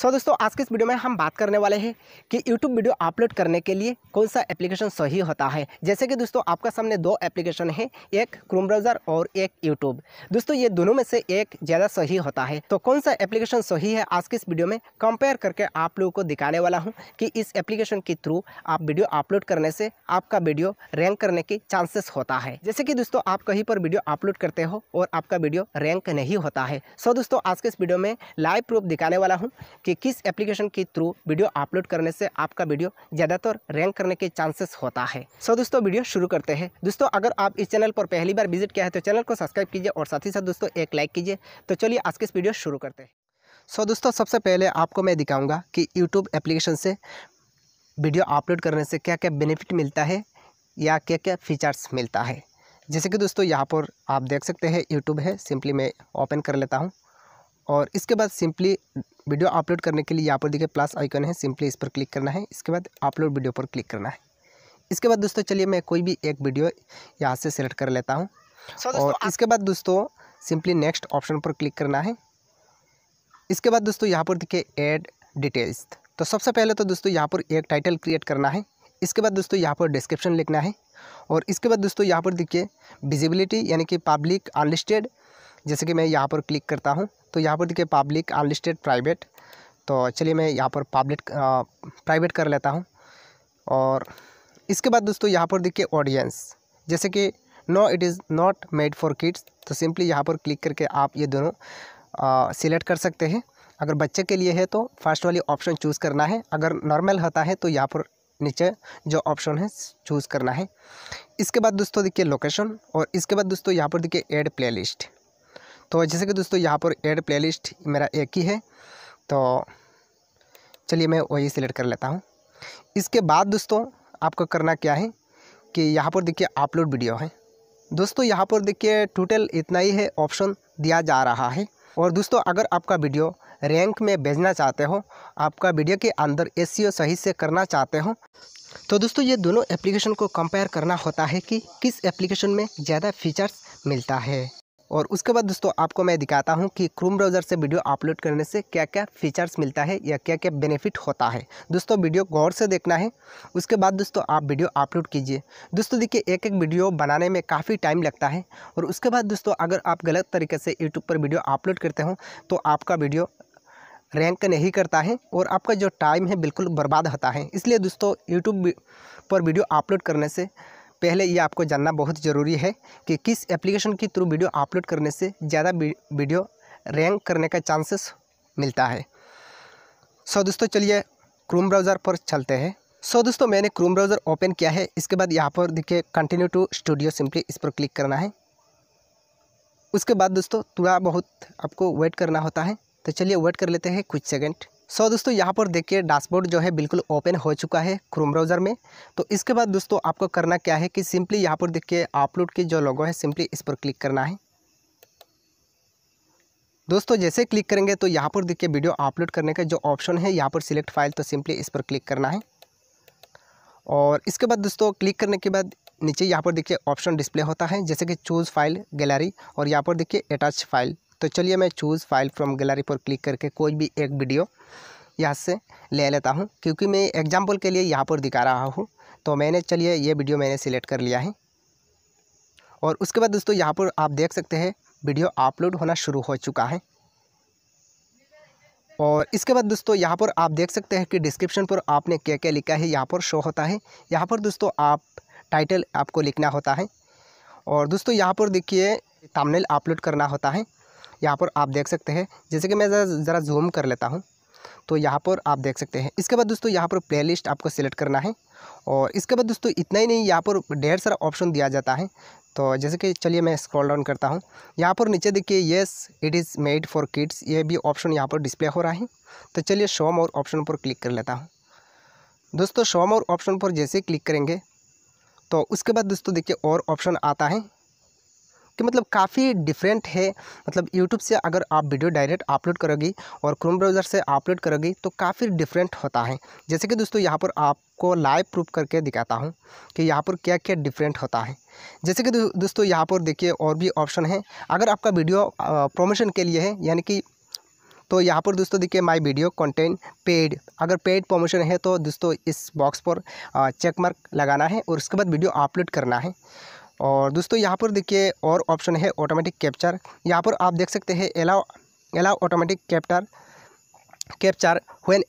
सो so, दोस्तों आज के इस वीडियो में हम बात करने वाले हैं कि यूट्यूब वीडियो अपलोड करने के लिए कौन सा एप्लीकेशन सही होता है जैसे कि दोस्तों आपका सामने दो एप्लीकेशन है एक क्रोम ब्राउज़र और एक यूट्यूब दोस्तों ये दोनों में से एक ज़्यादा सही होता है तो कौन सा एप्लीकेशन सही है आज के इस वीडियो में कंपेयर करके आप लोगों को दिखाने वाला हूँ कि इस एप्लीकेशन के थ्रू आप वीडियो अपलोड करने से आपका वीडियो रैंक करने के चांसेस होता है जैसे कि दोस्तों आप कहीं पर वीडियो अपलोड करते हो और आपका वीडियो रैंक नहीं होता है सो दोस्तों आज के इस वीडियो में लाइव प्रूफ दिखाने वाला हूँ कि किस एप्लीकेशन के थ्रू वीडियो अपलोड करने से आपका वीडियो ज़्यादातर रैंक करने के चांसेस होता है सो so, दोस्तों वीडियो शुरू करते हैं दोस्तों अगर आप इस चैनल पर पहली बार विजिट किया है तो चैनल को सब्सक्राइब कीजिए और साथ ही साथ दोस्तों एक लाइक कीजिए तो चलिए आज के इस वीडियो शुरू करते हैं सो so, दोस्तों सबसे पहले आपको मैं दिखाऊंगा कि यूट्यूब एप्लीकेशन से वीडियो अपलोड करने से क्या क्या बेनिफिट मिलता है या क्या क्या फीचर्स मिलता है जैसे कि दोस्तों यहाँ पर आप देख सकते हैं यूट्यूब है सिंपली मैं ओपन कर लेता हूँ और इसके बाद सिंपली वीडियो अपलोड करने के लिए यहाँ पर देखिए प्लस आइकन है सिंपली इस पर क्लिक करना है इसके बाद अपलोड वीडियो पर क्लिक करना है इसके बाद दोस्तों चलिए मैं कोई भी एक वीडियो यहाँ से सेलेक्ट कर लेता हूँ so, और इसके बाद दोस्तों सिंपली नेक्स्ट ऑप्शन पर क्लिक करना है इसके बाद दोस्तों यहाँ पर देखिए एड डिटेल्स तो सबसे पहले तो दोस्तों यहाँ पर एक टाइटल क्रिएट करना है इसके बाद दोस्तों यहाँ पर डिस्क्रिप्शन लिखना है और इसके बाद दोस्तों यहाँ पर देखिए विजिबिलिटी यानी कि पब्लिक अनलिस्टेड जैसे कि मैं यहाँ पर क्लिक करता हूँ तो यहाँ पर देखिए पब्लिक अनलिस्टेड प्राइवेट तो चलिए मैं यहाँ पर पब्लिक प्राइवेट कर लेता हूँ और इसके बाद दोस्तों यहाँ पर देखिए ऑडियंस जैसे कि no it is not made for kids तो सिंपली यहाँ पर क्लिक करके आप ये दोनों सिलेक्ट कर सकते हैं अगर बच्चे के लिए है तो फर्स्ट वाली ऑप्शन चूज़ करना है अगर नॉर्मल होता है तो यहाँ पर नीचे जो ऑप्शन है चूज़ करना है इसके बाद दोस्तों देखिए लोकेशन और इसके बाद दोस्तों यहाँ पर देखिए एड प्लेलिस्ट तो जैसे कि दोस्तों यहाँ पर एड प्लेलिस्ट मेरा एक ही है तो चलिए मैं वही सिलेक्ट कर लेता हूँ इसके बाद दोस्तों आपको करना क्या है कि यहाँ पर देखिए अपलोड वीडियो है दोस्तों यहाँ पर देखिए टोटल इतना ही है ऑप्शन दिया जा रहा है और दोस्तों अगर आपका वीडियो रैंक में भेजना चाहते हो आपका वीडियो के अंदर एस सही से करना चाहते हो तो दोस्तों ये दोनों एप्लीकेशन को कंपेयर करना होता है कि किस एप्लीकेशन में ज़्यादा फीचर्स मिलता है और उसके बाद दोस्तों आपको मैं दिखाता हूँ कि क्रोम ब्राउज़र से वीडियो अपलोड करने से क्या क्या फीचर्स मिलता है या क्या क्या बेनिफिट होता है दोस्तों वीडियो गौर से देखना है उसके बाद दोस्तों आप वीडियो अपलोड कीजिए दोस्तों देखिए एक एक वीडियो बनाने में काफ़ी टाइम लगता है और उसके बाद दोस्तों अगर आप गलत तरीके से यूट्यूब पर वीडियो अपलोड करते हो तो आपका वीडियो रैंक नहीं करता है और आपका जो टाइम है बिल्कुल बर्बाद होता है इसलिए दोस्तों यूट्यूब पर वीडियो अपलोड करने से पहले ये आपको जानना बहुत ज़रूरी है कि किस एप्लीकेशन के थ्रू वीडियो अपलोड करने से ज़्यादा वीडियो रैंक करने का चांसेस मिलता है सो दोस्तों चलिए क्रोम ब्राउज़र पर चलते हैं सो दोस्तों मैंने क्रोम ब्राउज़र ओपन किया है इसके बाद यहाँ पर देखिए कंटिन्यू टू स्टूडियो सिंपली इस पर क्लिक करना है उसके बाद दोस्तों थोड़ा बहुत आपको वेट करना होता है तो चलिए वेट कर लेते हैं कुछ सेकेंड सो so, दोस्तों यहाँ पर देखिए डैशबोर्ड जो है बिल्कुल ओपन हो चुका है क्रोम ब्राउज़र में तो इसके बाद दोस्तों आपको करना क्या है कि सिंपली यहाँ पर देखिए अपलोड की जो लोगो है सिंपली इस पर क्लिक करना है दोस्तों जैसे क्लिक करेंगे तो यहाँ पर देखिए वीडियो अपलोड करने का जो ऑप्शन है यहाँ पर सिलेक्ट फाइल तो सिंपली इस पर क्लिक करना है और इसके बाद दोस्तों क्लिक करने के बाद नीचे यहाँ पर देखिए ऑप्शन डिस्प्ले होता है जैसे कि चूज़ फाइल गैलरी और यहाँ पर देखिए अटैच फाइल तो चलिए मैं चूज़ फाइल फ्रॉम गैलरी पर क्लिक करके कोई भी एक वीडियो यहाँ से ले लेता हूँ क्योंकि मैं एग्जाम्पल के लिए यहाँ पर दिखा रहा हूँ तो मैंने चलिए ये वीडियो मैंने सिलेक्ट कर लिया है और उसके बाद दोस्तों यहाँ पर आप देख सकते हैं वीडियो अपलोड होना शुरू हो चुका है और इसके बाद दोस्तों यहाँ पर आप देख सकते हैं कि डिस्क्रिप्शन पर आपने क्या क्या लिखा है यहाँ पर शो होता है यहाँ पर दोस्तों आप टाइटल आपको लिखना होता है और दोस्तों यहाँ पर देखिए थामनेल अपलोड करना होता है यहाँ पर आप देख सकते हैं जैसे कि मैं ज़रा जूम कर लेता हूँ तो यहाँ पर आप देख सकते हैं इसके बाद दोस्तों यहाँ पर प्लेलिस्ट आपको सिलेक्ट करना है और इसके बाद दोस्तों इतना ही नहीं यहाँ पर ढेर सारा ऑप्शन दिया जाता है तो जैसे कि चलिए मैं स्क्रॉल डाउन करता हूँ यहाँ पर नीचे देखिए yes it is made for kids ये भी ऑप्शन यहाँ पर डिस्प्ले हो रहा है तो चलिए शो मोर ऑप्शन पर क्लिक कर लेता हूँ दोस्तों शो मोर ऑप्शन पर जैसे क्लिक करेंगे तो उसके बाद दोस्तों देखिए और ऑप्शन आता है कि मतलब काफ़ी डिफरेंट है मतलब यूट्यूब से अगर आप वीडियो डायरेक्ट अपलोड करोगी और क्रोम ब्राउज़र से अपलोड करोगी तो काफ़ी डिफरेंट होता है जैसे कि दोस्तों यहाँ पर आपको लाइव प्रूफ करके दिखाता हूँ कि यहाँ पर क्या क्या डिफरेंट होता है जैसे कि दोस्तों यहाँ पर देखिए और भी ऑप्शन है अगर आपका वीडियो प्रमोशन के लिए है यानी कि तो यहाँ पर दोस्तों देखिए माय वीडियो कंटेंट पेड अगर पेड प्रमोशन है तो दोस्तों इस बॉक्स पर चेक मार्क लगाना है और उसके बाद वीडियो अपलोड करना है और दोस्तों यहाँ पर देखिए और ऑप्शन है ऑटोमेटिक कैप्चर यहाँ पर आप देख सकते हैं allow allow automatic captor capture when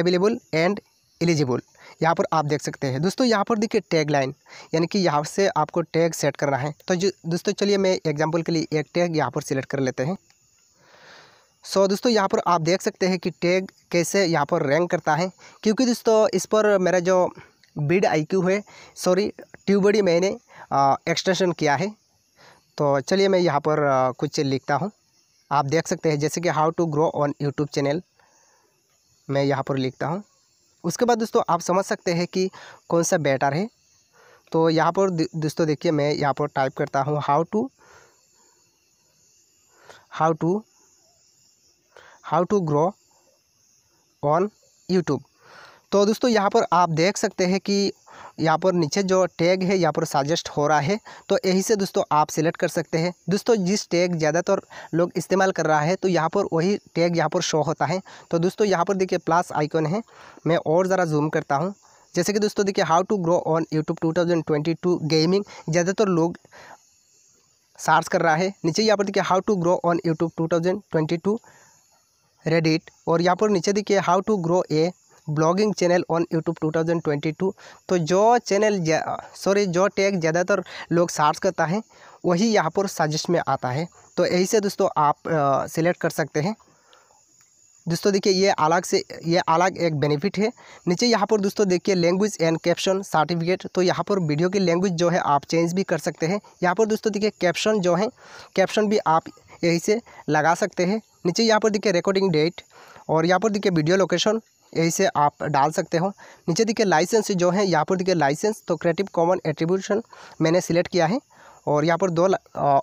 available and eligible यहाँ पर आप देख सकते हैं दोस्तों यहाँ पर देखिए टैग लाइन यानी कि यहाँ से आपको टैग सेट करना है तो जो दोस्तों चलिए मैं एग्जांपल के लिए एक टैग यहाँ पर सिलेक्ट कर लेते हैं सो so, दोस्तों यहाँ पर आप देख सकते हैं कि टैग कैसे यहाँ पर रैंक करता है क्योंकि दोस्तों इस पर मेरा जो बिड आई है सॉरी ट्यूबडी मैंने एक्सटेंशन किया है तो चलिए मैं यहाँ पर कुछ लिखता हूँ आप देख सकते हैं जैसे कि how to grow on YouTube channel मैं यहाँ पर लिखता हूँ उसके बाद दोस्तों आप समझ सकते हैं कि कौन सा बेटर है तो यहाँ पर दोस्तों देखिए मैं यहाँ पर टाइप करता हूँ how to how to how to grow on YouTube तो दोस्तों यहाँ पर आप देख सकते हैं कि यहाँ पर नीचे जो टैग है यहाँ पर सजेस्ट हो रहा है तो यही से दोस्तों आप सिलेक्ट कर सकते हैं दोस्तों जिस टैग ज़्यादातर लोग इस्तेमाल कर रहा है तो यहाँ पर वही टैग यहाँ पर शो होता है तो दोस्तों यहाँ पर देखिए प्लस आइकन है मैं और ज़रा जूम करता हूँ जैसे कि दोस्तों देखिए how to grow on YouTube to gaming ज़्यादातर लोग सर्च कर रहा है नीचे यहाँ पर देखिए how to grow on YouTube to Reddit और यहाँ पर नीचे देखिए how to grow a blogging channel on YouTube 2022 तो जो चैनल सॉरी जो टैग ज़्यादातर लोग सर्च करता है वही यहाँ पर सजेस्ट में आता है तो यही से दोस्तों आप सिलेक्ट कर सकते हैं दोस्तों देखिए ये अलग से ये अलग एक बेनिफिट है नीचे यहाँ पर दोस्तों देखिए लैंग्वेज एंड कैप्शन सर्टिफिकेट तो यहाँ पर वीडियो की लैंग्वेज जो है आप चेंज भी कर सकते हैं यहाँ पर दोस्तों देखिए कैप्शन जो है कैप्शन भी आप यही से लगा सकते हैं नीचे यहाँ पर देखिए रिकॉर्डिंग डेट और यहाँ पर देखिए वीडियो लोकेशन इसे आप डाल सकते हो नीचे दिखे लाइसेंस जो है यहाँ पर दिखे लाइसेंस तो क्रिएटिव कॉमन एट्रीब्यूशन मैंने सिलेक्ट किया है और यहाँ पर दो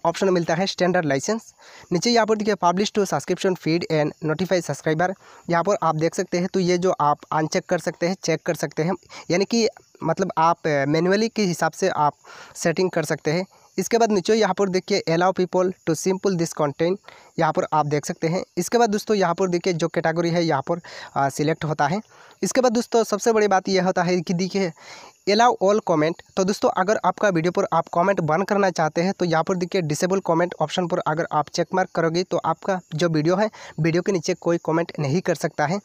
ऑप्शन मिलता है स्टैंडर्ड लाइसेंस नीचे यहाँ पर देखिए publish to subscription feed and notify subscriber यहाँ पर आप देख सकते हैं तो ये जो आप अनचेक कर सकते हैं चेक कर सकते हैं यानी कि मतलब आप मैनुअली के हिसाब से आप सेटिंग कर सकते हैं इसके बाद नीचे यहाँ पर देखिए allow people to sample this content यहाँ पर आप देख सकते हैं इसके बाद दोस्तों यहाँ पर देखिए जो कैटेगरी है यहाँ पर सिलेक्ट होता है इसके बाद दोस्तों सबसे बड़ी बात यह होता है कि देखिए अलाउ ऑल कमेंट तो दोस्तों अगर आपका वीडियो पर आप कमेंट बंद करना चाहते हैं तो यहाँ पर देखिए डिसेबल कमेंट ऑप्शन पर अगर आप चेक मार्क करोगे तो आपका जो वीडियो है वीडियो के नीचे कोई कमेंट नहीं कर सकता है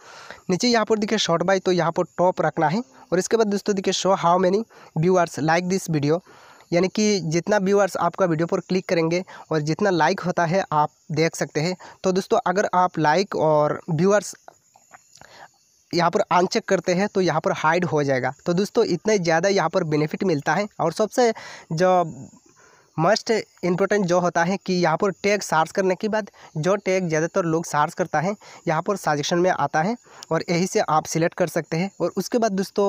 नीचे यहाँ पर देखिए शॉर्ट बाई तो यहाँ पर टॉप रखना है और इसके बाद दोस्तों देखिए show how many viewers like this video यानी कि जितना व्यूअर्स आपका वीडियो पर क्लिक करेंगे और जितना लाइक होता है आप देख सकते हैं तो दोस्तों अगर आप लाइक और व्यूअर्स यहाँ पर अनचेक करते हैं तो यहाँ पर हाइड हो जाएगा तो दोस्तों इतने ज़्यादा यहाँ पर बेनिफिट मिलता है और सबसे जो मस्ट इम्पोर्टेंट जो होता है कि यहाँ पर टैग सार्च करने के बाद जो टैग ज़्यादातर लोग सार्च करता है यहाँ पर सजेशन में आता है और यही से आप सिलेक्ट कर सकते हैं और उसके बाद दोस्तों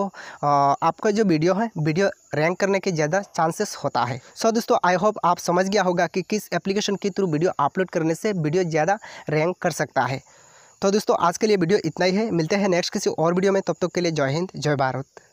आपका जो वीडियो है वीडियो रैंक करने के ज़्यादा चांसेस होता है सो so, दोस्तों आई होप आप समझ गया होगा कि किस एप्लीकेशन के थ्रू वीडियो अपलोड करने से वीडियो ज़्यादा रैंक कर सकता है तो दोस्तों आज के लिए वीडियो इतना ही है मिलते हैं नेक्स्ट किसी और वीडियो में तब तक के लिए जय हिंद जय भारत